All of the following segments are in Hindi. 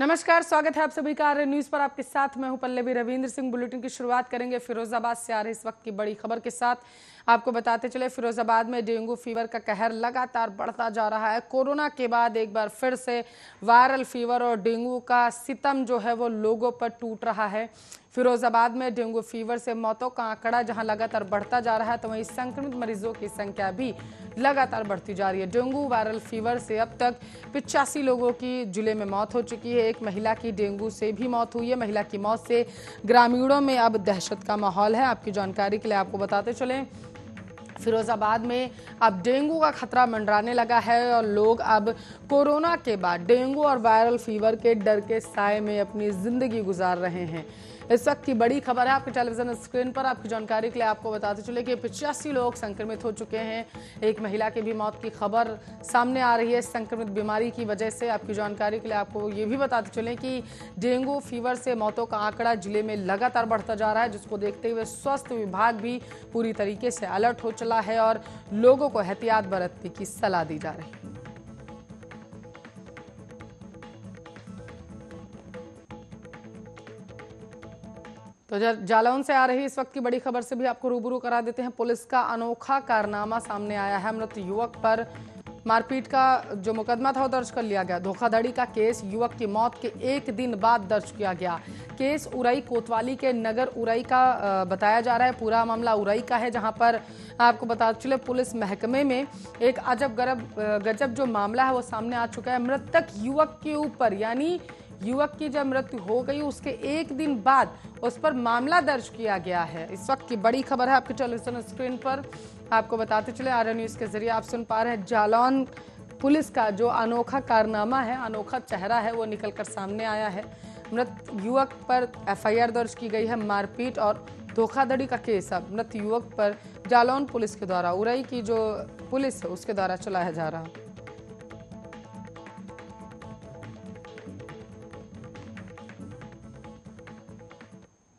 नमस्कार स्वागत है आप सभी का आर्य न्यूज पर आपके साथ मैं हूं पल्लवी रविंद्र सिंह बुलेटिन की शुरुआत करेंगे फिरोजाबाद से आ रही इस वक्त की बड़ी खबर के साथ आपको बताते चले फिरोजाबाद में डेंगू फीवर का कहर लगातार बढ़ता जा रहा है कोरोना के बाद एक बार फिर से वायरल फीवर और डेंगू का सितम जो है वो लोगों पर टूट रहा है फिरोजाबाद में डेंगू फीवर से मौतों का आंकड़ा जहां लगातार बढ़ता जा रहा है तो वहीं संक्रमित मरीजों की संख्या भी लगातार बढ़ती जा रही है डेंगू वायरल फीवर से अब तक पिचासी लोगों की जिले में मौत हो चुकी है एक महिला की डेंगू से भी मौत हुई है महिला की मौत से ग्रामीणों में अब दहशत का माहौल है आपकी जानकारी के लिए आपको बताते चले फिरोजाबाद में अब डेंगू का खतरा मंडराने लगा है और लोग अब कोरोना के बाद डेंगू और वायरल फीवर के डर के साय में अपनी जिंदगी गुजार रहे हैं इस वक्त की बड़ी खबर है आपके टेलीविजन स्क्रीन पर आपकी जानकारी के लिए आपको बताते चले कि पिचासी लोग संक्रमित हो चुके हैं एक महिला की भी मौत की खबर सामने आ रही है संक्रमित बीमारी की वजह से आपकी जानकारी के लिए आपको ये भी बताते चले कि डेंगू फीवर से मौतों का आंकड़ा जिले में लगातार बढ़ता जा रहा है जिसको देखते हुए स्वास्थ्य विभाग भी पूरी तरीके से अलर्ट हो चला है और लोगों को एहतियात बरतने की सलाह दी जा रही है तो जालौन से आ रही इस वक्त की बड़ी खबर से भी आपको रूबरू करा देते हैं पुलिस का अनोखा कारनामा सामने आया है मृत युवक पर मारपीट का जो मुकदमा था वो दर्ज कर लिया गया धोखाधड़ी का केस युवक की मौत के एक दिन बाद दर्ज किया गया केस उराई कोतवाली के नगर उराई का बताया जा रहा है पूरा मामला उराई का है जहां पर आपको बता चले पुलिस महकमे में एक अजब गरब गजब जो मामला है वो सामने आ चुका है मृतक युवक के ऊपर यानी युवक की जब मृत्यु हो गई उसके एक दिन बाद उस पर मामला दर्ज किया गया है इस वक्त की बड़ी खबर है आपके टेलीविजन स्क्रीन पर आपको बताते चले आर न्यूज के जरिए आप सुन पा रहे हैं जालौन पुलिस का जो अनोखा कारनामा है अनोखा चेहरा है वो निकल कर सामने आया है मृत युवक पर एफआईआर दर्ज की गई है मारपीट और धोखाधड़ी का केस अब मृत युवक पर जालौन पुलिस के द्वारा उरई की जो पुलिस है उसके द्वारा चलाया जा रहा है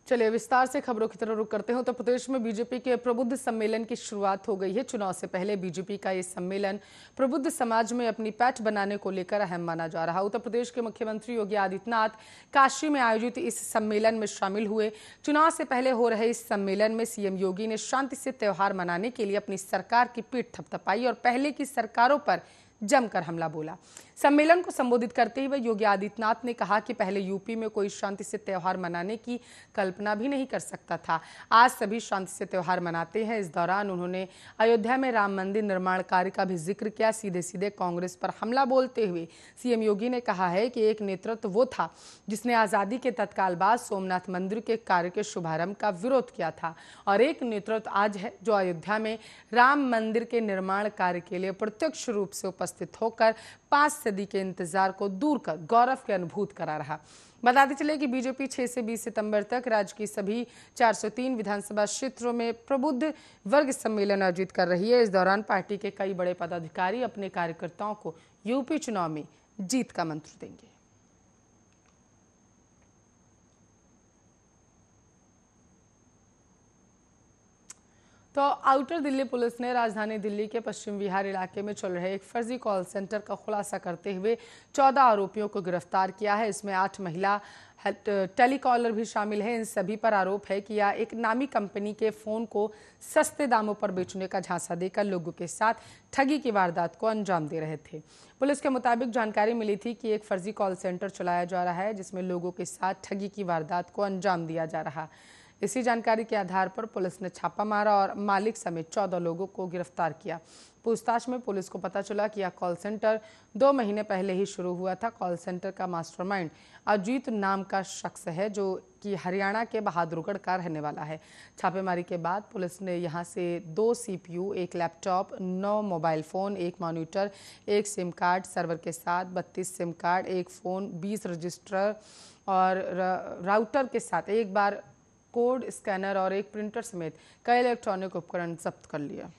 चलिए विस्तार से खबरों की तरफ रुख करते हैं उत्तर तो प्रदेश में बीजेपी के प्रबुद्ध सम्मेलन की शुरुआत हो गई है चुनाव से पहले बीजेपी का ये सम्मेलन प्रबुद्ध समाज में अपनी पैठ बनाने को लेकर अहम माना जा रहा उत्तर प्रदेश के मुख्यमंत्री योगी आदित्यनाथ काशी में आयोजित इस सम्मेलन में शामिल हुए चुनाव से पहले हो रहे इस सम्मेलन में सीएम योगी ने शांति से त्यौहार मनाने के लिए अपनी सरकार की पीठ थपथपाई और पहले की सरकारों पर जमकर हमला बोला सम्मेलन को संबोधित करते हुए योगी आदित्यनाथ ने कहा कि पहले यूपी में कोई शांति से त्यौहार मनाने की कल्पना भी नहीं कर सकता था आज सभी शांति से त्यौहार मनाते हैं इस दौरान उन्होंने अयोध्या में राम मंदिर निर्माण कार्य का भी जिक्र किया सीधे सीधे कांग्रेस पर हमला बोलते हुए सीएम योगी ने कहा है कि एक नेतृत्व वो था जिसने आज़ादी के तत्काल बाद सोमनाथ मंदिर के कार्य के शुभारंभ का विरोध किया था और एक नेतृत्व आज है जो अयोध्या में राम मंदिर के निर्माण कार्य के लिए प्रत्यक्ष रूप से उपस्थित होकर पांच सदी के इंतजार को दूर कर गौरव के अनुभूत करा रहा बताते चले कि बीजेपी 6 से 20 सितंबर तक राज्य की सभी 403 विधानसभा क्षेत्रों में प्रबुद्ध वर्ग सम्मेलन आयोजित कर रही है इस दौरान पार्टी के कई बड़े पदाधिकारी अपने कार्यकर्ताओं को यूपी चुनाव में जीत का मंत्र देंगे तो आउटर दिल्ली पुलिस ने राजधानी दिल्ली के पश्चिम विहार इलाके में चल रहे एक फर्जी कॉल सेंटर का खुलासा करते हुए चौदह आरोपियों को गिरफ्तार किया है इसमें आठ महिला टेलीकॉलर भी शामिल है इन सभी पर आरोप है कि यह एक नामी कंपनी के फ़ोन को सस्ते दामों पर बेचने का झांसा देकर लोगों के साथ ठगी की वारदात को अंजाम दे रहे थे पुलिस के मुताबिक जानकारी मिली थी कि एक फर्जी कॉल सेंटर चलाया जा रहा है जिसमें लोगों के साथ ठगी की वारदात को अंजाम दिया जा रहा है इसी जानकारी के आधार पर पुलिस ने छापा मारा और मालिक समेत चौदह लोगों को गिरफ्तार किया पूछताछ में पुलिस को पता चला कि यह कॉल सेंटर दो महीने पहले ही शुरू हुआ था कॉल सेंटर का मास्टरमाइंड अजीत नाम का शख्स है जो कि हरियाणा के बहादुरगढ़ का रहने वाला है छापेमारी के बाद पुलिस ने यहां से दो सीपीयू, एक लैपटॉप नौ मोबाइल फ़ोन एक मॉनिटर एक सिम कार्ड सर्वर के साथ बत्तीस सिम कार्ड एक फ़ोन बीस रजिस्टर और राउटर के साथ एक बार कोड स्कैनर और एक प्रिंटर समेत कई इलेक्ट्रॉनिक उपकरण जब्त कर लिया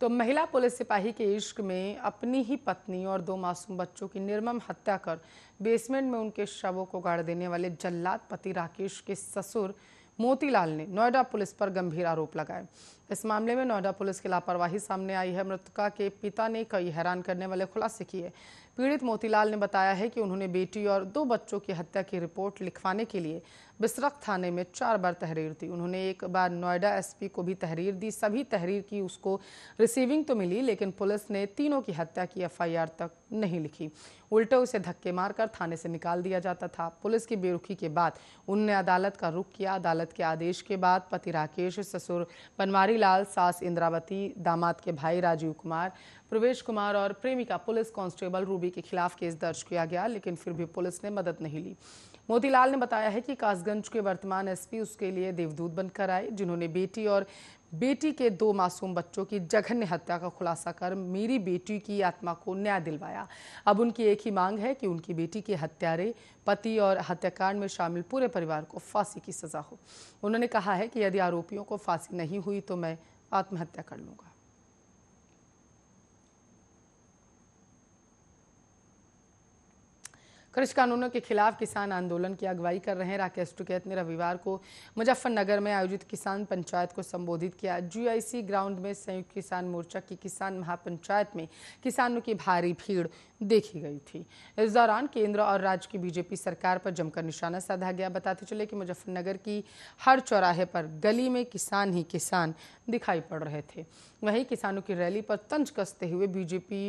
तो महिला पुलिस सिपाही के इश्क में अपनी ही पत्नी और दो मासूम बच्चों की निर्मम हत्या कर बेसमेंट में उनके शवों को गाड़ देने वाले जल्लाद पति राकेश के ससुर मोतीलाल ने नोएडा पुलिस पर गंभीर आरोप लगाए इस मामले में नोएडा पुलिस की लापरवाही सामने आई है मृतका के पिता ने कई हैरान करने वाले खुलासे किए पीड़ित मोतीलाल ने बताया है कि उन्होंने बेटी और दो बच्चों की हत्या की रिपोर्ट लिखवाने के लिए बिसरख थाने में चार बार तहरीर दी उन्होंने एक बार नोएडा एसपी को भी तहरीर दी सभी तहरीर की उसको रिसीविंग तो मिली लेकिन पुलिस ने तीनों की हत्या की एफआईआर तक नहीं लिखी उल्टे उसे धक्के मारकर थाने से निकाल दिया जाता था पुलिस की बेरुखी के बाद उनने अदालत का रुख किया अदालत के आदेश के बाद पति राकेश ससुर बनवारी लाल सास इंद्रावती दामाद के भाई राजीव कुमार प्रवेश कुमार और प्रेमिका पुलिस कांस्टेबल रूबी के खिलाफ केस दर्ज किया गया लेकिन फिर भी पुलिस ने मदद नहीं ली मोतीलाल ने बताया है कि काज कासगंज के वर्तमान एसपी उसके लिए देवदूत बनकर आए जिन्होंने बेटी और बेटी के दो मासूम बच्चों की जघन्य हत्या का खुलासा कर मेरी बेटी की आत्मा को न्याय दिलवाया अब उनकी एक ही मांग है कि उनकी बेटी के हत्यारे पति और हत्याकांड में शामिल पूरे परिवार को फांसी की सजा हो उन्होंने कहा है कि यदि आरोपियों को फांसी नहीं हुई तो मैं आत्महत्या कर लूँगा कृषि कानूनों के खिलाफ किसान आंदोलन की अगुवाई कर रहे हैं राकेश टुकैत ने रविवार को मुजफ्फरनगर में आयोजित किसान पंचायत को संबोधित किया जीआईसी ग्राउंड में संयुक्त किसान मोर्चा की किसान महापंचायत में किसानों की भारी भीड़ देखी गई थी इस दौरान केंद्र और राज्य की बीजेपी सरकार पर जमकर निशाना साधा गया बताते चले कि मुजफ्फरनगर की हर चौराहे पर गली में किसान ही किसान दिखाई पड़ रहे थे वहीं किसानों की रैली पर तंज कसते हुए बीजेपी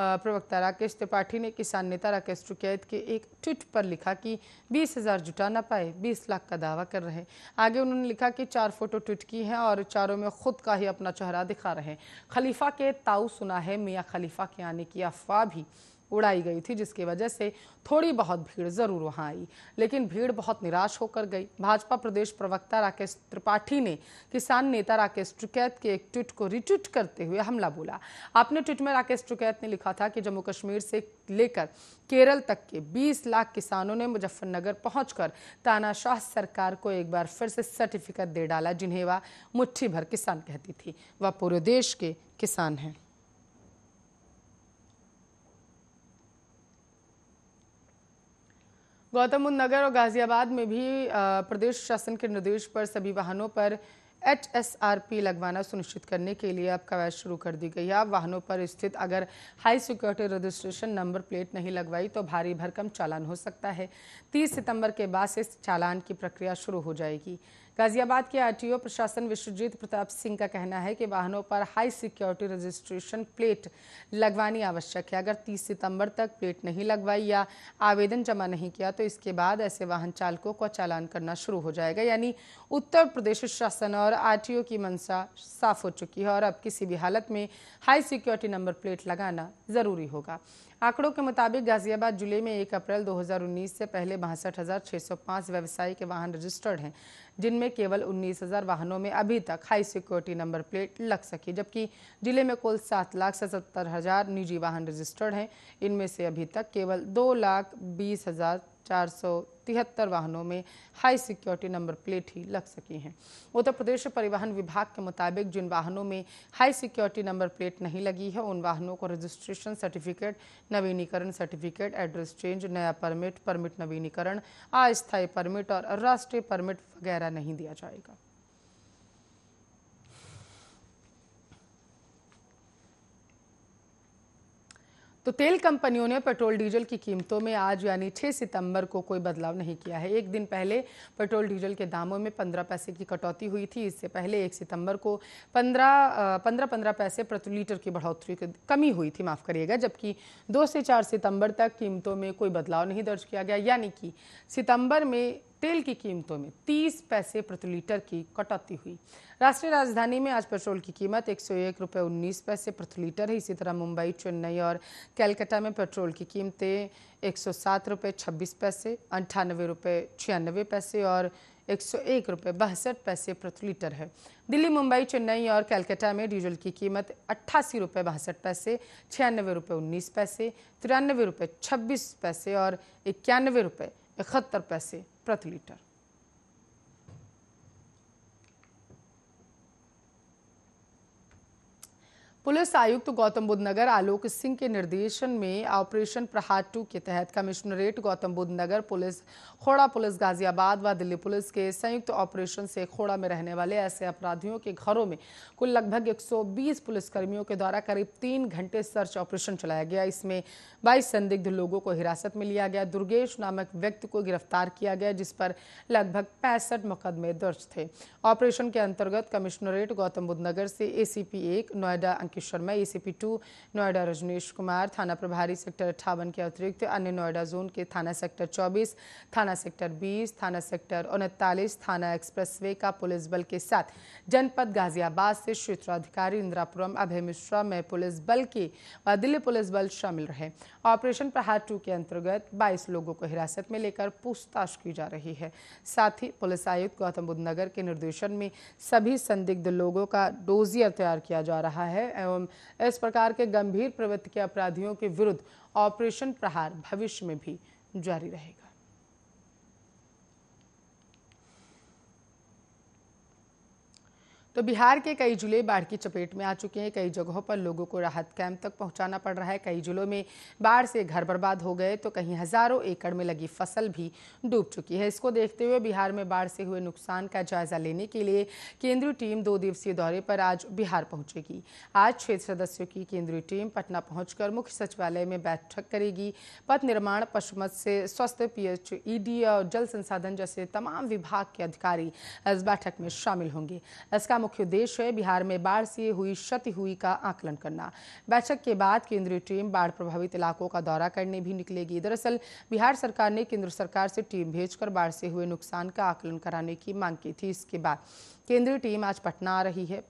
प्रवक्ता राकेश त्रिपाठी ने किसान नेता राकेश चुकैत के एक ट्वीट पर लिखा कि बीस हज़ार जुटा ना पाए बीस लाख का दावा कर रहे आगे उन्होंने लिखा कि चार फोटो ट्वीट की हैं और चारों में खुद का ही अपना चेहरा दिखा रहे हैं खलीफा के ताऊ सुना है मियाँ खलीफा के आने की अफवाह भी उड़ाई गई थी जिसकी वजह से थोड़ी बहुत भीड़ जरूर वहां आई लेकिन भीड़ बहुत निराश होकर गई भाजपा प्रदेश प्रवक्ता राकेश त्रिपाठी ने किसान नेता राकेश टुकैत के एक ट्वीट को रिट्वीट करते हुए हमला बोला अपने ट्वीट में राकेश टुकैत ने लिखा था कि जम्मू कश्मीर से लेकर केरल तक के 20 लाख किसानों ने मुजफ्फरनगर पहुंचकर तानाशाह सरकार को एक बार फिर से सर्टिफिकेट दे डाला जिन्हें वह मुट्ठी भर किसान कहती थी वह पूरे देश के किसान हैं गौतम बुद्ध नगर और गाजियाबाद में भी प्रदेश शासन के निर्देश पर सभी वाहनों पर पी लगवाना सुनिश्चित करने के लिए अब कवायद शुरू कर दी गई है अब वाहनों पर स्थित अगर high security registration number plate नहीं लगवाई तो भारी भरकम चालान हो सकता है 30 सितंबर के बाद से चालान की प्रक्रिया शुरू हो जाएगी गाजियाबाद के आरटीओ प्रशासन विश्वजीत प्रताप सिंह का कहना है कि वाहनों पर हाई सिक्योरिटी रजिस्ट्रेशन प्लेट लगवानी आवश्यक है अगर 30 सितंबर तक प्लेट नहीं लगवाई या आवेदन जमा नहीं किया तो इसके बाद ऐसे वाहन चालकों को चालान करना शुरू हो जाएगा यानी उत्तर प्रदेश शासन और आर की मंशा साफ हो चुकी है और अब किसी भी हालत में हाई सिक्योरिटी नंबर प्लेट लगाना ज़रूरी होगा आंकड़ों के मुताबिक गाजियाबाद जिले में 1 अप्रैल 2019 से पहले बासठ व्यवसायी के वाहन रजिस्टर्ड हैं जिनमें केवल उन्नीस हज़ार वाहनों में अभी तक हाई सिक्योरिटी नंबर प्लेट लग सकी जबकि जिले में कुल सात लाख सतहत्तर हज़ार निजी वाहन रजिस्टर्ड हैं इनमें से अभी तक केवल दो लाख बीस हज़ार चार वाहनों में हाई सिक्योरिटी नंबर प्लेट ही लग सकी हैं उत्तर प्रदेश परिवहन विभाग के मुताबिक जिन वाहनों में हाई सिक्योरिटी नंबर प्लेट नहीं लगी है उन वाहनों को रजिस्ट्रेशन सर्टिफिकेट नवीनीकरण सर्टिफिकेट एड्रेस चेंज नया परमिट परमिट नवीनीकरण अस्थायी परमिट और राष्ट्रीय परमिट वगैरह नहीं दिया जाएगा तो तेल कंपनियों ने पेट्रोल डीजल की कीमतों में आज यानी 6 सितंबर को कोई बदलाव नहीं किया है एक दिन पहले पेट्रोल डीजल के दामों में 15 पैसे की कटौती हुई थी इससे पहले 1 सितंबर को 15 पंद्रह पंद्रह पैसे प्रति लीटर की बढ़ोतरी कमी हुई थी माफ़ करिएगा जबकि 2 से 4 सितंबर तक कीमतों में कोई बदलाव नहीं दर्ज किया गया यानी कि सितंबर में तेल की कीमतों में 30 पैसे प्रति लीटर की कटौती हुई राष्ट्रीय राजधानी में आज पेट्रोल की कीमत एक सौ एक रुपये उन्नीस पैसे प्रति लीटर है इसी तरह मुंबई चेन्नई और कैलकाटा में पेट्रोल की कीमतें एक सौ सात रुपये छब्बीस पैसे अंठानवे रुपये छियानवे पैसे और एक सौ एक रुपये बासठ पैसे प्रति लीटर है दिल्ली मुंबई चेन्नई और कैलकाटा में डीजल की कीमत अट्ठासी रुपये बासठ पैसे छियानवे रुपये उन्नीस पैसे तिरानवे रुपये छब्बीस पैसे और इक्यानवे रुपये इकहत्तर पैसे प्रति लीटर पुलिस आयुक्त गौतम बुद्ध नगर आलोक सिंह के निर्देशन में ऑपरेशन प्रहार टू के तहत commissionerate Gautam Buddh Nagar police Khoda police Ghaziabad व दिल्ली पुलिस के संयुक्त ऑपरेशन से खोड़ा में रहने वाले ऐसे अपराधियों के घरों में कुल लगभग 120 पुलिसकर्मियों के द्वारा करीब तीन घंटे सर्च ऑपरेशन चलाया गया इसमें बाईस संदिग्ध लोगों को हिरासत में लिया गया दुर्गेश नामक व्यक्ति को गिरफ्तार किया गया जिस पर लगभग पैंसठ मुकदमे दर्ज थे ऑपरेशन के अंतर्गत कमिश्नरेट गौतम बुद्ध नगर से ए एक Noida Kishor Sharma ACP e two Noida Rajnish Kumar थाना प्रभारी सेक्टर अट्ठावन के अतिरिक्त अन्य नोएडा जोन के थाना सेक्टर चौबीस थाना सेक्टर बीस थाना सेक्टर उनतालीस थाना एक्सप्रेसवे का पुलिस बल के साथ जनपद गाजियाबाद से क्षेत्राधिकारी इंदिरापुरम अभय मिश्रा में पुलिस बल की व दिल्ली पुलिस बल शामिल रहे ऑपरेशन प्रहार टू के अंतर्गत 22 लोगों को हिरासत में लेकर पूछताछ की जा रही है साथ ही पुलिस आयुक्त गौतम बुद्ध नगर के निर्देशन में सभी संदिग्ध लोगों का डोजियर तैयार किया जा रहा है एवं इस प्रकार के गंभीर प्रवृत्ति के अपराधियों के विरुद्ध ऑपरेशन प्रहार भविष्य में भी जारी रहेगा तो बिहार के कई जिले बाढ़ की चपेट में आ चुके हैं कई जगहों पर लोगों को राहत कैंप तक पहुंचाना पड़ रहा है कई जिलों में बाढ़ से घर बर्बाद हो गए तो कहीं हजारों एकड़ में लगी फसल भी डूब चुकी है इसको देखते हुए बिहार में बाढ़ से हुए नुकसान का जायजा लेने के लिए केंद्रीय टीम दो दिवसीय दौरे पर आज बिहार पहुंचेगी आज छह सदस्यों की केंद्रीय टीम पटना पहुंचकर मुख्य सचिवालय में बैठक करेगी पथ निर्माण मत्स्य स्वस्थ स्वास्थ्य पीएचईडी और जल संसाधन जैसे तमाम विभाग के अधिकारी इस बैठक में शामिल होंगे इसका मुख्य उद्देश्य है बिहार में बाढ़ से हुई क्षति हुई का आकलन करना बैठक के बाद केंद्रीय टीम बाढ़ प्रभावित इलाकों का दौरा करने भी निकलेगी दरअसल बिहार सरकार ने केंद्र सरकार से टीम भेजकर बाढ़ से हुए नुकसान का आकलन कराने की मांग की थी इसके बाद केंद्रीय टीम आज पटना आ रही है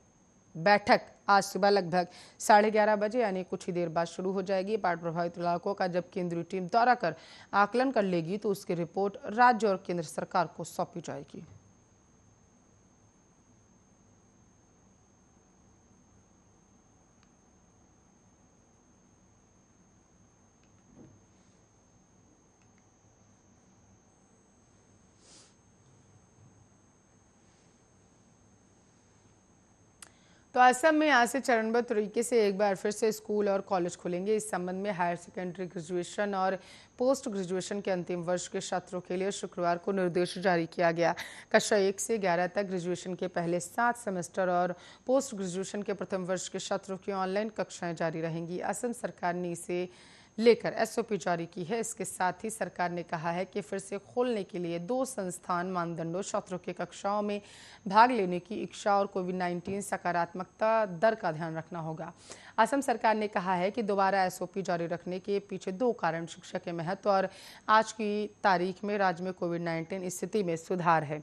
बैठक आज सुबह लगभग साढ़े ग्यारह बजे यानी कुछ ही देर बाद शुरू हो जाएगी बाढ़ प्रभावित इलाकों का जब केंद्रीय टीम दौरा कर आकलन कर लेगी तो उसकी रिपोर्ट राज्य और केंद्र सरकार को सौंपी जाएगी तो असम में आज से चरणबद्ध तरीके से एक बार फिर से स्कूल और कॉलेज खुलेंगे इस संबंध में हायर सेकेंडरी ग्रेजुएशन और पोस्ट ग्रेजुएशन के अंतिम वर्ष के छात्रों के लिए शुक्रवार को निर्देश जारी किया गया कक्षा एक से ग्यारह तक ग्रेजुएशन के पहले सात सेमेस्टर और पोस्ट ग्रेजुएशन के प्रथम वर्ष के छात्रों की ऑनलाइन कक्षाएं जारी रहेंगी असम सरकार ने इसे लेकर एसओपी जारी की है इसके साथ ही सरकार ने कहा है कि फिर से खोलने के लिए दो संस्थान मानदंडों छात्रों की कक्षाओं में भाग लेने की इच्छा और कोविड 19 सकारात्मकता दर का ध्यान रखना होगा असम सरकार ने कहा है कि दोबारा एसओपी जारी रखने के पीछे दो कारण शिक्षा के महत्व और आज की तारीख में राज्य में कोविड नाइन्टीन स्थिति में सुधार है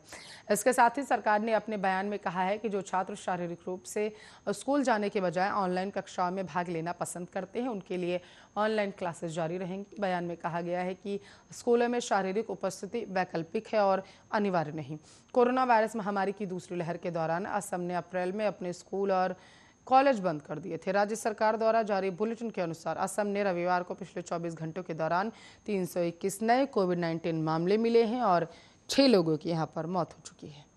इसके साथ ही सरकार ने अपने बयान में कहा है कि जो छात्र शारीरिक रूप से स्कूल जाने के बजाय ऑनलाइन कक्षाओं में भाग लेना पसंद करते हैं उनके लिए ऑनलाइन क्लासेस जारी रहेंगी बयान में कहा गया है कि स्कूलों में शारीरिक उपस्थिति वैकल्पिक है और अनिवार्य नहीं कोरोना वायरस महामारी की दूसरी लहर के दौरान असम ने अप्रैल में अपने स्कूल और कॉलेज बंद कर दिए थे राज्य सरकार द्वारा जारी बुलेटिन के अनुसार असम ने रविवार को पिछले 24 घंटों के दौरान 321 नए कोविड 19 मामले मिले हैं और छह लोगों की यहां पर मौत हो चुकी है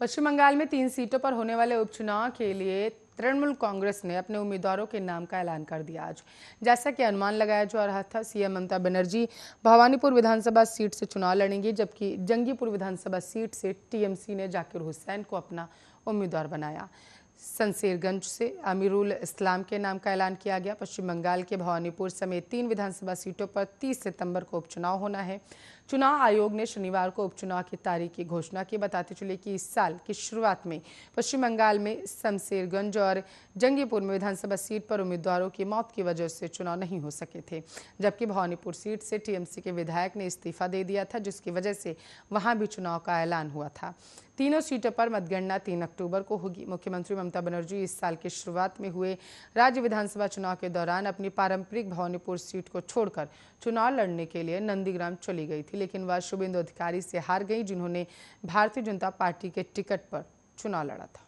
पश्चिम बंगाल में तीन सीटों पर होने वाले उपचुनाव के लिए तृणमूल कांग्रेस ने अपने उम्मीदवारों के नाम का ऐलान कर दिया आज जैसा कि अनुमान लगाया जा रहा था सीएम ममता बनर्जी भवानीपुर विधानसभा सीट से चुनाव लड़ेंगी जबकि जंगीपुर विधानसभा सीट से टीएमसी ने जाकिर हुसैन को अपना उम्मीदवार बनाया संसेरगंज से अमीरुल इस्लाम के नाम का ऐलान किया गया पश्चिम बंगाल के भवानीपुर समेत तीन विधानसभा सीटों पर 30 सितंबर को उपचुनाव होना है चुनाव आयोग ने शनिवार को उपचुनाव की तारीख की घोषणा की बताते चले कि इस साल की शुरुआत में पश्चिम बंगाल में शमशेरगंज और जंगीपुर में विधानसभा सीट पर उम्मीदवारों की मौत की वजह से चुनाव नहीं हो सके थे जबकि भवानीपुर सीट से टीएमसी के विधायक ने इस्तीफा दे दिया था जिसकी वजह से वहां भी चुनाव का ऐलान हुआ था तीनों सीटों पर मतगणना तीन अक्टूबर को होगी मुख्यमंत्री ममता बनर्जी इस साल की शुरुआत में हुए राज्य विधानसभा चुनाव के दौरान अपनी पारंपरिक भवानीपुर सीट को छोड़कर चुनाव लड़ने के लिए नंदीग्राम चली गई थी की लेकिन वह शुभेंदु अधिकारी से हार गई जिन्होंने भारतीय जनता पार्टी के टिकट पर चुनाव लड़ा था